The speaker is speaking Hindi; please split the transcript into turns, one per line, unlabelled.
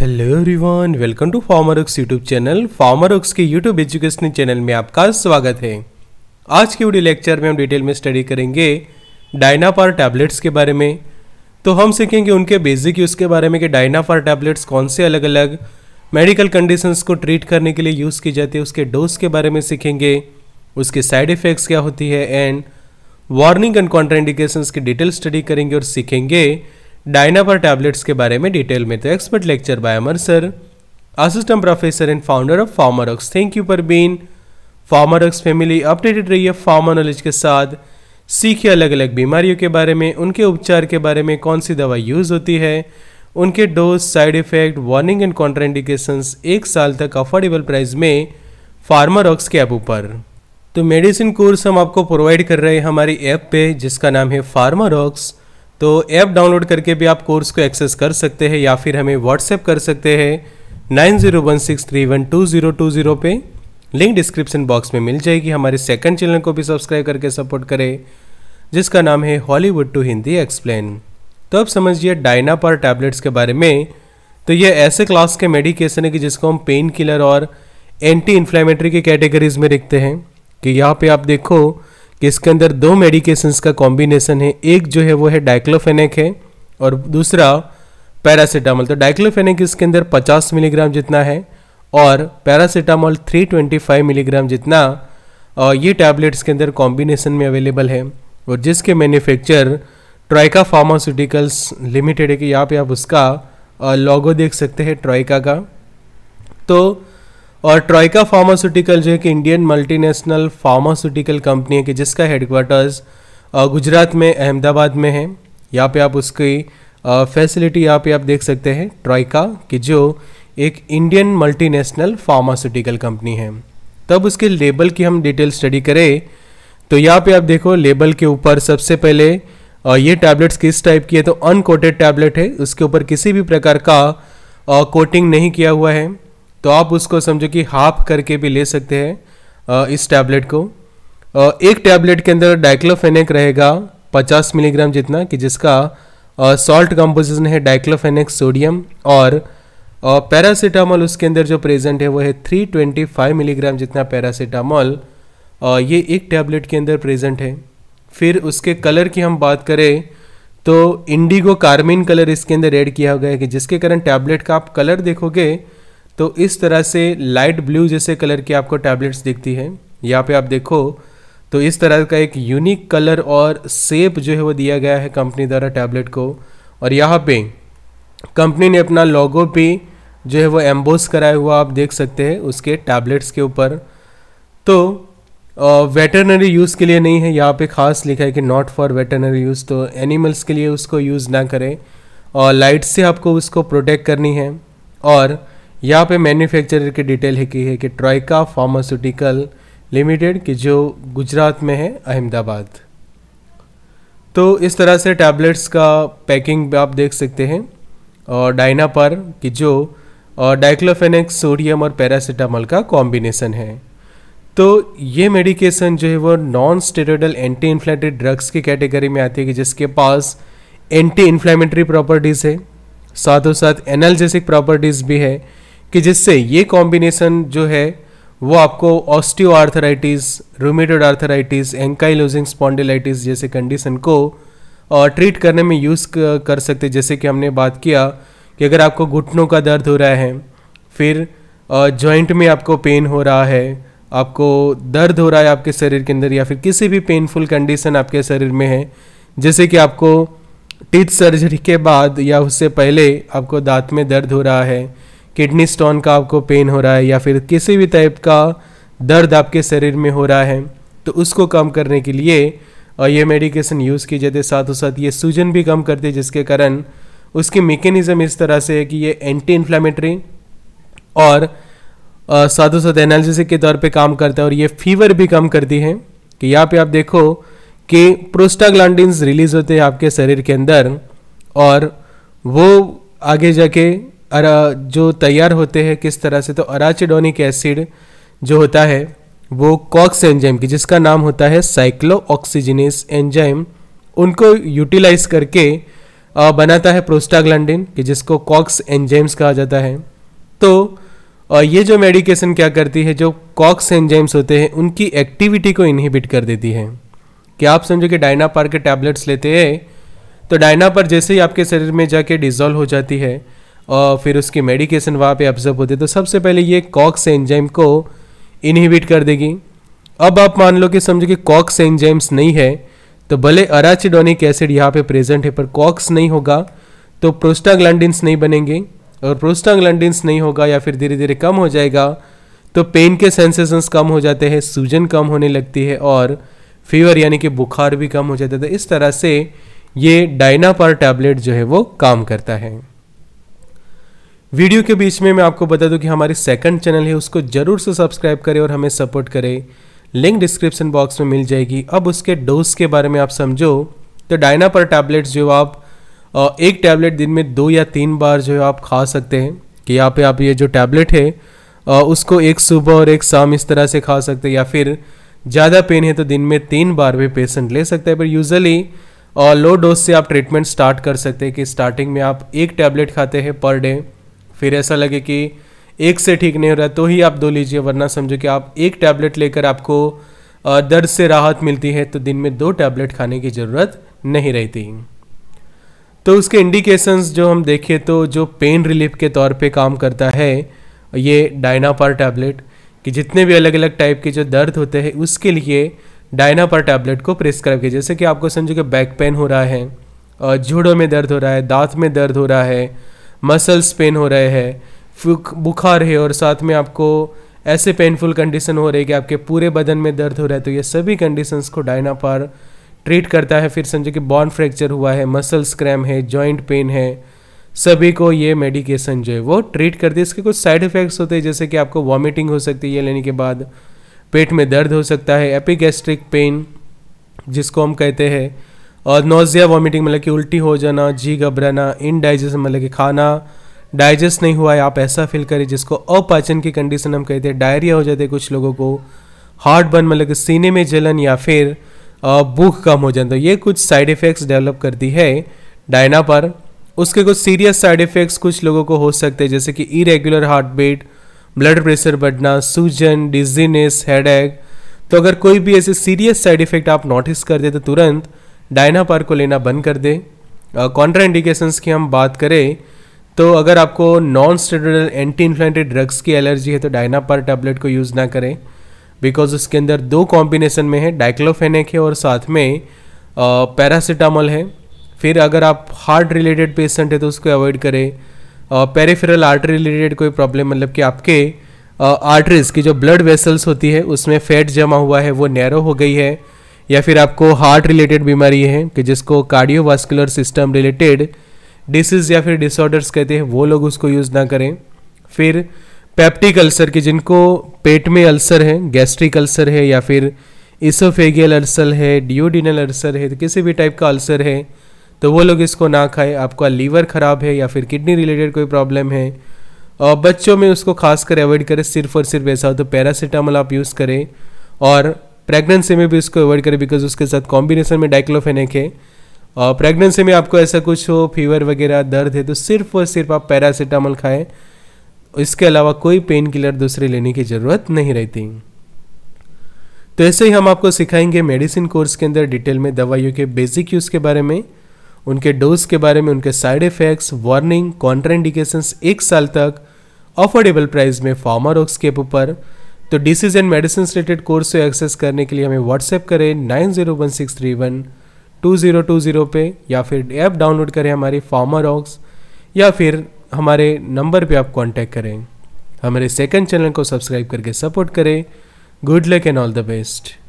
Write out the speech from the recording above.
hello everyone welcome to PharmaRx YouTube channel PharmaRx के यूट्यूब एजुकेशन चैनल में आपका स्वागत है आज के वीडियो लेक्चर में हम डिटेल में स्टडी करेंगे डायनापार टैबलेट्स के बारे में तो हम सीखेंगे उनके बेसिक यूज़ के बारे में कि डायनापार टैबलेट्स कौन से अलग अलग मेडिकल कंडीशंस को ट्रीट करने के लिए यूज़ की जाती है उसके डोज के बारे में सीखेंगे उसके साइड इफ़ेक्ट्स क्या होती है एंड वार्निंग एंड कॉन्ट्राइंडिकेशन की डिटेल स्टडी करेंगे और सीखेंगे डायनापर टैबलेट्स के बारे में डिटेल में तो expert lecture by Amar sir assistant professor and founder of PharmaRx thank you for been PharmaRx family updated रही है फार्मा नॉलेज के साथ सीखे अलग अलग बीमारियों के बारे में उनके उपचार के बारे में कौन सी दवा यूज़ होती है उनके dose side effect warning and contraindication एक साल तक अफोर्डेबल प्राइस में फार्मारॉक्स के ऐप ऊपर तो मेडिसिन कोर्स हम आपको प्रोवाइड कर रहे हैं हमारी ऐप पे जिसका नाम है फार्मारॉक्स तो ऐप डाउनलोड करके भी आप कोर्स को एक्सेस कर सकते हैं या फिर हमें व्हाट्सएप कर सकते हैं nine zero one six three one two zero two zero पे लिंक डिस्क्रिप्शन बॉक्स में मिल जाएगी हमारे सेकंड चैनल को भी सब्सक्राइब करके सपोर्ट करें जिसका नाम है हॉलीवुड टू हिंदी एक्सप्लेन तो अब समझिए डायनापार टैबलेट्स के बारे में तो ये ऐसे क्लास के मेडिकेशन है कि जिसको हम पेन किलर और एंटी इन्फ्लामेटरी की कैटेगरीज में रखते हैं कि यहाँ पे आप देखो कि इसके अंदर दो मेडिकेशंस का कॉम्बिनेशन है एक जो है वो है डाइक्लोफेनिक है और दूसरा पैरासीटामोल तो डाइक्लोफेनिक इसके अंदर 50 मिलीग्राम जितना है और पैरासीटामोल 325 मिलीग्राम जितना और ये टैबलेट्स के अंदर कॉम्बिनेशन में अवेलेबल है और जिसके मैन्युफैक्चर ट्राइका फार्मास्यूटिकल्स लिमिटेड है कि यहाँ पे आप उसका लॉगो देख सकते हैं ट्राइका का तो और ट्रॉयका फार्मास्यूटिकल जो है कि इंडियन मल्टीनेशनल फार्मास्यूटिकल कंपनी है कि जिसका हेडक्वार्टर्स गुजरात में अहमदाबाद में है यहाँ पे आप उसकी फैसिलिटी यहाँ पे आप देख सकते हैं ट्रॉयका कि जो एक इंडियन मल्टीनेशनल फार्मास्यूटिकल कंपनी है तब उसके लेबल की हम डिटेल स्टडी करें तो यहाँ पे आप देखो लेबल के ऊपर सबसे पहले ये टैबलेट्स किस टाइप की है तो अनकोटेड टैबलेट है उसके ऊपर किसी भी प्रकार का कोटिंग नहीं किया हुआ है तो आप उसको समझो कि हाफ करके भी ले सकते हैं इस टैबलेट को एक टैबलेट के अंदर डाइक्लोफेनिक रहेगा 50 मिलीग्राम जितना कि जिसका सॉल्ट कंपोजिशन है डाइक्लोफेनिक सोडियम और पैरासीटामॉल उसके अंदर जो प्रेजेंट है वो है 325 मिलीग्राम जितना पैरासीटामॉल ये एक टैबलेट के अंदर प्रेजेंट है फिर उसके कलर की हम बात करें तो इंडिगो कार्मिन कलर इसके अंदर ऐड किया गया है कि जिसके कारण टैबलेट का आप कलर देखोगे तो इस तरह से लाइट ब्लू जैसे कलर की आपको टैबलेट्स दिखती है यहाँ पे आप देखो तो इस तरह का एक यूनिक कलर और सेप जो है वो दिया गया है कंपनी द्वारा टैबलेट को और यहाँ पे कंपनी ने अपना लोगो भी जो है वो एम्बोस कराया हुआ आप देख सकते हैं उसके टैबलेट्स के ऊपर तो वेटरनरी यूज़ के लिए नहीं है यहाँ पे खास लिखा है कि नॉट फॉर वेटरनरी यूज़ तो एनिमल्स के लिए उसको यूज़ ना करें और लाइट से आपको उसको प्रोटेक्ट करनी है और यहाँ पे मैन्युफैक्चरर की डिटेल है कि है कि ट्राइका फार्मास्यूटिकल लिमिटेड कि जो गुजरात में है अहमदाबाद तो इस तरह से टैबलेट्स का पैकिंग भी आप देख सकते हैं और डाइनापर की जो डाइक्लोफेनिक सोडियम और पैरासीटामोल का कॉम्बिनेसन है तो ये मेडिकेशन जो है वो non steroidal anti inflammatory drugs की कैटेगरी में आती है कि जिसके पास एंटी इन्फ्लेमेटरी प्रॉपर्टीज़ है साथ साथ एनाल्जेसिक प्रॉपर्टीज़ भी है कि जिससे ये कॉम्बिनेशन जो है वो आपको osteo arthritis rheumatoid arthritis ankylosing spondylitis जैसे कंडीशन को ट्रीट करने में यूज़ कर सकते जैसे कि हमने बात किया कि अगर आपको घुटनों का दर्द हो रहा है फिर जॉइंट में आपको पेन हो रहा है आपको दर्द हो रहा है आपके शरीर के अंदर या फिर किसी भी पेनफुल कंडीशन आपके शरीर में है जैसे कि आपको टीथ सर्जरी के बाद या उससे पहले आपको दांत में दर्द हो रहा है किडनी स्टोन का आपको पेन हो रहा है या फिर किसी भी टाइप का दर्द आपके शरीर में हो रहा है तो उसको कम करने के लिए और ये मेडिकेशन यूज़ की जाती है साथ साथ ये सूजन भी कम करती है जिसके कारण उसकी मेकेनिज़म इस तरह से है कि ये एंटी इन्फ्लामेटरी और साथों साथ एनालिसिस के तौर पे काम करता है और ये फीवर भी कम करती है कि यहाँ पे आप देखो कि प्रोस्टाग्लैंडिन्स रिलीज होते हैं आपके शरीर के अंदर और वो आगे जाके अरा जो तैयार होते हैं किस तरह से तो अराचिडोनिक एसिड जो होता है वो कॉक्स एंजाइम की जिसका नाम होता है साइक्लो ऑक्सीजनेस एंजाइम उनको यूटिलाइज करके बनाता है प्रोस्टाग्लैंडिन कि जिसको कॉक्स एंजाइम्स कहा जाता है तो ये जो मेडिकेशन क्या करती है जो कॉक्स एंजाइम्स होते हैं उनकी एक्टिविटी को इनहिबिट कर देती है कि आप समझो कि डायनापार के टैबलेट्स लेते हैं तो डायनापार जैसे ही आपके शरीर में जाके डिजॉल्व हो जाती है और फिर उसकी मेडिकेशन वहाँ पे ऑब्जर्व होती है तो सबसे पहले ये कॉक्स एंजाइम को इनहिबिट कर देगी अब आप मान लो कि समझो कि कॉक्स एंजाइम्स नहीं है तो भले अराचिडोनिक एसिड यहाँ पे प्रेजेंट है पर कॉक्स नहीं होगा तो प्रोस्टाग्लैंडिन्स नहीं बनेंगे और प्रोस्टाग्लैंडिन्स नहीं होगा या फिर धीरे धीरे कम हो जाएगा तो पेन के सेंसेशंस कम हो जाते हैं सूजन कम होने लगती है और फीवर यानी कि बुखार भी कम हो जाता है तो इस तरह से ये डायनापार टैबलेट जो है वो काम करता है वीडियो के बीच में मैं आपको बता दूं कि हमारे सेकंड चैनल है उसको जरूर से सब्सक्राइब करें और हमें सपोर्ट करें लिंक डिस्क्रिप्शन बॉक्स में मिल जाएगी अब उसके डोज के बारे में आप समझो तो डायना पर टैबलेट्स जो आप एक टैबलेट दिन में दो या तीन बार जो आप खा सकते हैं कि यहाँ पे आप ये जो टैबलेट है उसको एक सुबह और एक शाम इस तरह से खा सकते हैं या फिर ज़्यादा पेन है तो दिन में तीन बार भी पेशेंट ले सकता है पर यूजली लो डोज से आप ट्रीटमेंट स्टार्ट कर सकते हैं कि स्टार्टिंग में आप एक टैबलेट खाते हैं पर डे फिर ऐसा लगे कि एक से ठीक नहीं हो रहा है तो ही आप दो लीजिए वरना समझो कि आप एक टैबलेट लेकर आपको दर्द से राहत मिलती है तो दिन में दो टैबलेट खाने की ज़रूरत नहीं रहती तो उसके इंडिकेशंस जो हम देखें तो जो पेन रिलीफ के तौर पे काम करता है ये डायनापार टैबलेट कि जितने भी अलग अलग टाइप के जो दर्द होते हैं उसके लिए डायनापार टैबलेट को प्रिस्क्राइब किया जैसे कि आपको समझो कि बैक पेन हो रहा है झूड़ों में दर्द हो रहा है दांत में दर्द हो रहा है मसल्स पेन हो रहे हैं बुखार है और साथ में आपको ऐसे पेनफुल कंडीशन हो रहे हैं कि आपके पूरे बदन में दर्द हो रहा है तो ये सभी कंडीशंस को डायनापार ट्रीट करता है फिर समझो कि बॉन फ्रैक्चर हुआ है मसल स्क्रैम है जॉइंट पेन है सभी को ये मेडिकेशन जो है वो ट्रीट करती है इसके कुछ साइड इफ़ेक्ट्स होते हैं जैसे कि आपको वॉमिटिंग हो सकती है ये लेने के बाद पेट में दर्द हो सकता है एपिगैस्ट्रिक पेन जिसको हम कहते हैं और नोजिया वॉमिटिंग मतलब कि उल्टी हो जाना जी घबराना इनडाइजेशन मतलब कि खाना डाइजेस्ट नहीं हुआ है आप ऐसा फील करें जिसको अपाचन की कंडीशन हम कहते हैं डायरिया हो जाते हैं कुछ लोगों को हार्ट बर्न मतलब कि सीने में जलन या फिर भूख कम हो जाता है तो ये कुछ साइड इफ़ेक्ट्स डेवलप करती है डायना पर उसके कुछ सीरियस साइड इफ़ेक्ट्स कुछ लोगों को हो सकते हैं जैसे कि irregular heart beat blood pressure बढ़ना सूजन डिजीनेस हेडेक तो अगर कोई भी ऐसे सीरियस साइड इफ़ेक्ट आप नोटिस कर दे तो तुरंत डायना को लेना बंद कर दें कॉन्ट्रा इंडिकेशंस की हम बात करें तो अगर आपको non steroidal anti inflammatory drugs की एलर्जी है तो डायना पार टैबलेट को यूज़ ना करें बिकॉज उसके अंदर दो कॉम्बिनेशन में है डाइक्लोफेनिक है और साथ में पैरासीटामोल है फिर अगर आप हार्ट रिलेटेड पेशेंट है तो उसको अवॉइड करें पेरिफेरल आर्टरी रिलेटेड कोई प्रॉब्लम मतलब कि आपके आर्टरीज की जो ब्लड वेसल्स होती है उसमें फैट जमा हुआ है वो नैरो हो गई है या फिर आपको हार्ट रिलेटेड बीमारी है कि जिसको कार्डियोवास्कुलर सिस्टम रिलेटेड डिसीज या फिर डिसऑर्डर्स कहते हैं वो लोग उसको यूज़ ना करें फिर पेप्टिक अल्सर के जिनको पेट में अल्सर है गैस्ट्रिक अल्सर है या फिर इसोफेगियल अल्सर है डिओडिनल अल्सर है तो किसी भी टाइप का अल्सर है तो वो लोग इसको ना खाएं आपका लीवर ख़राब है या फिर किडनी रिलेटेड कोई प्रॉब्लम है और बच्चों में उसको खासकर अवॉइड करें सिर्फ और सिर्फ ऐसा हो तो पैरासीटामोल आप यूज़ करें और प्रेगनेंसी में भी उसको अवॉइड करें बिकॉज उसके साथ कॉम्बिनेशन में डाइक्लोफेनिक है और प्रेगनेंसी में आपको ऐसा कुछ हो फीवर वगैरह दर्द है तो सिर्फ और सिर्फ आप पैरासीटामोल खाएं इसके अलावा कोई पेन किलर दूसरे लेने की ज़रूरत नहीं रहती तो ऐसे ही हम आपको सिखाएंगे मेडिसिन कोर्स के अंदर डिटेल में दवाइयों के बेसिक यूज़ के बारे में उनके डोज के बारे में उनके साइड इफ़ेक्ट्स वार्निंग कॉन्ट्राइंडिकेशंस एक साल तक अफोर्डेबल प्राइस में फार्मारोक्स के ऊपर तो disease and medicine related course से एक्सेस करने के लिए हमें व्हाट्सएप करें nine zero one six three one two zero two zero पे या फिर ऐप डाउनलोड करें हमारी फार्मर ऑक्स या फिर हमारे नंबर पे आप कांटेक्ट करें हमारे सेकंड चैनल को सब्सक्राइब करके सपोर्ट करें good luck and all the best